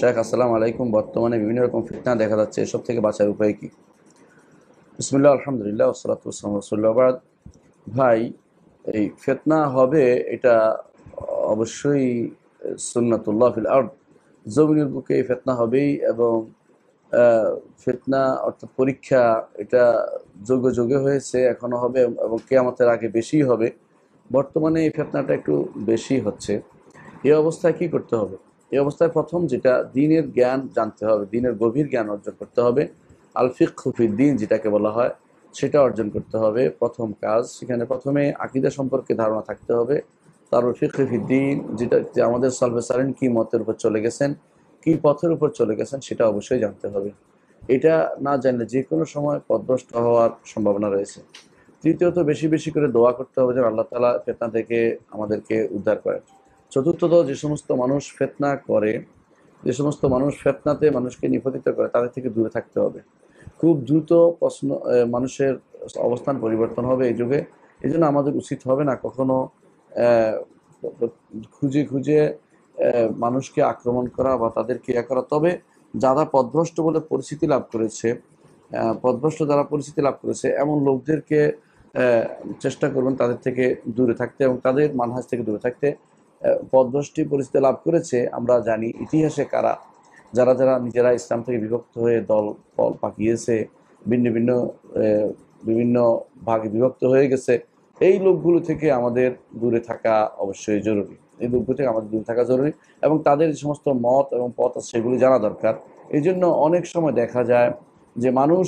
শেখ আসসালাম আলাইকুম বর্তমানে বিভিন্ন রকম ফিতনা দেখা যাচ্ছে এসব থেকে বাঁচার উপায় কী বিসমুল্লাহ আলহামদুলিল্লাহ ওসলাতাম রসুল্লাবাদ ভাই এই ফেতনা হবে এটা অবশ্যই সুন্নাতুল্লাহ ফিল আর জমিনের বুকে ফেতনা হবেই এবং ফেতনা অর্থাৎ পরীক্ষা এটা যোগ্য যোগে হয়েছে এখনও হবে এবং কে আমাদের আগে বেশি হবে বর্তমানে এই ফেতনাটা একটু বেশি হচ্ছে এই অবস্থায় কি করতে হবে এই অবস্থায় প্রথম যেটা দিনের জ্ঞান জানতে হবে দিনের গভীর জ্ঞান অর্জন করতে হবে আলফিক খুফির দিন যেটাকে বলা হয় সেটা অর্জন করতে হবে প্রথম কাজ সেখানে প্রথমে আকিদা সম্পর্কে ধারণা থাকতে হবে তারপর দিন যেটা আমাদের সালভে সারেন কী মতের উপর চলে গেছেন কী পথের উপর চলে গেছেন সেটা অবশ্যই জানতে হবে এটা না জানলে যে কোনো সময় পদভ্রষ্ট হওয়ার সম্ভাবনা রয়েছে তৃতীয়ত বেশি বেশি করে দোয়া করতে হবে যেন আল্লাহ তালা ফেতনা থেকে আমাদেরকে উদ্ধার করেন চতুর্থত যে সমস্ত মানুষ ফেতনা করে যে সমস্ত মানুষ ফেতনাতে মানুষকে নিপতিত করে তাদের থেকে দূরে থাকতে হবে খুব দ্রুত প্রশ্ন মানুষের অবস্থান পরিবর্তন হবে এই যুগে এই জন্য আমাদের উচিত হবে না কখনো খুঁজে খুঁজে মানুষকে আক্রমণ করা বা তাদের ক্রিয়া করা তবে যারা পদভ্রষ্ট বলে পরিচিতি লাভ করেছে পদভ্রষ্ট যারা পরিচিতি লাভ করেছে এমন লোকদেরকে চেষ্টা করবেন তাদের থেকে দূরে থাকতে এবং তাদের মানহাজ থেকে দূরে থাকতে পদ্মশ্রী পরিচিতি লাভ করেছে আমরা জানি ইতিহাসে কারা যারা যারা নিজেরা ইসলাম থেকে বিভক্ত হয়ে দল ফল পাকিয়েছে ভিন্ন ভিন্ন বিভিন্ন ভাগে বিভক্ত হয়ে গেছে এই লোকগুলো থেকে আমাদের দূরে থাকা অবশ্যই জরুরি এই লোকগুলো থেকে আমাদের দূরে থাকা জরুরি এবং তাদের যে সমস্ত মত এবং পথ আছে সেগুলি জানা দরকার এই জন্য অনেক সময় দেখা যায় যে মানুষ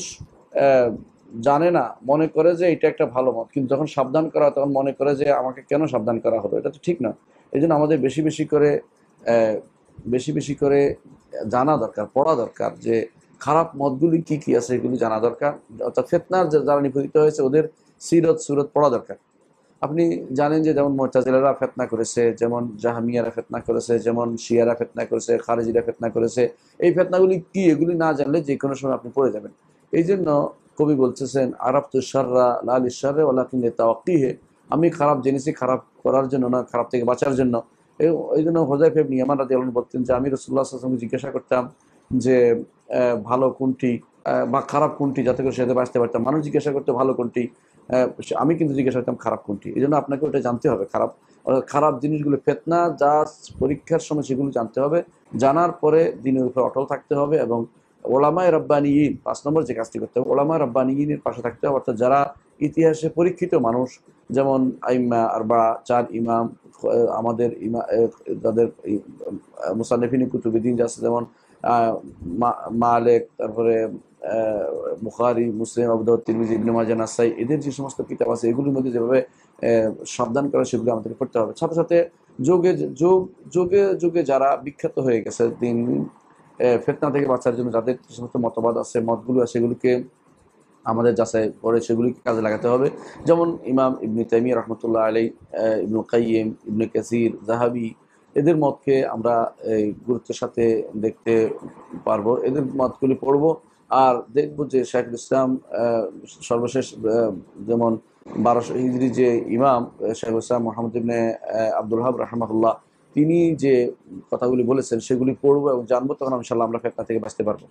জানে না মনে করে যে এটা একটা ভালো মত কিন্তু যখন সাবধান করা তখন মনে করে যে আমাকে কেন সাবধান করা হলো এটা তো ঠিক না এই জন্য আমাদের বেশি বেশি করে বেশি বেশি করে জানা দরকার পড়া দরকার যে খারাপ মতগুলি কি কি আছে এগুলি জানা দরকার অর্থাৎ ফেতনার যারা নিপতিত হয়েছে ওদের সিরত সুরত পড়া দরকার আপনি জানেন যে যেমন মোর্তাজিলারা ফেতনা করেছে যেমন জাহামিয়ারা ফেতনা করেছে যেমন শিয়ারা ফেতনা করেছে খারেজিরা ফেতনা করেছে এই ফেতনাগুলি কি এগুলি না জানলে যে কোনো সময় আপনি পড়ে যাবেন এই জন্য কবি বলতেছেন আরব তুষাররা লাল ইশারে ওলাকিন তাওয়াক্কি হে আমি খারাপ জিনিসই খারাপ করার জন্য না খারাপ থেকে বাঁচার জন্য এই জন্য হোজাইফেব নিয়ামান রাজি আলম বলতেন যে আমি রসুল্লাহ আসলামকে জিজ্ঞাসা করতাম যে ভালো কোনটি বা খারাপ কোনটি যাতে করে সেটা বাঁচতে পারতাম মানুষ জিজ্ঞাসা করতে ভালো কোনটি আমি কিন্তু জিজ্ঞাসা করতাম খারাপ কোনটি এই জন্য আপনাকে ওটা জানতে হবে খারাপ খারাপ জিনিসগুলো ফেতনা যা পরীক্ষার সময় সেগুলো জানতে হবে জানার পরে দিনের উপর অটল থাকতে হবে এবং ওলামায় ইন পাঁচ নম্বর যে কাজটি করতে হবে ওলামায় ইনের পাশে থাকতে হবে অর্থাৎ যারা ইতিহাসে পরীক্ষিত মানুষ যেমন আইমা আরবা চার ইমাম আমাদের ইমা তাদের মুসানিফিনী কুতুবিদ্দিন যাচ্ছে যেমন মালেক তারপরে বুখারি মুসলিম আবুদাহ তিরমিজি ইবনে মাজা এদের যে সমস্ত কিতাব আছে এগুলির মধ্যে যেভাবে সাবধান করা সেগুলো আমাদের পড়তে হবে সাথে সাথে যোগে যোগ যোগে যোগে যারা বিখ্যাত হয়ে গেছে দিন ফেতনা থেকে বাঁচার জন্য যাদের যে সমস্ত মতবাদ আছে মতগুলো আছে সেগুলোকে আমাদের যাচাই করে সেগুলিকে কাজে লাগাতে হবে যেমন ইমাম ইবনি তাইমি রহমতুল্লাহ আলী ইবনু কাইম ইবনে কাসির জাহাবি এদের মতকে আমরা এই গুরুত্বের সাথে দেখতে পারবো এদের মতগুলি পড়ব আর দেখব যে শেখ ইসলাম সর্বশেষ যেমন বারোশো হিজড়ি যে ইমাম শেখ ইসলাম মোহাম্মদ ইবনে আব্দুল হাব রহমাহুল্লাহ তিনি যে কথাগুলি বলেছেন সেগুলি পড়বো এবং জানবো তখন সাল্লাহ আমরা ফেতনা থেকে বাঁচতে পারবো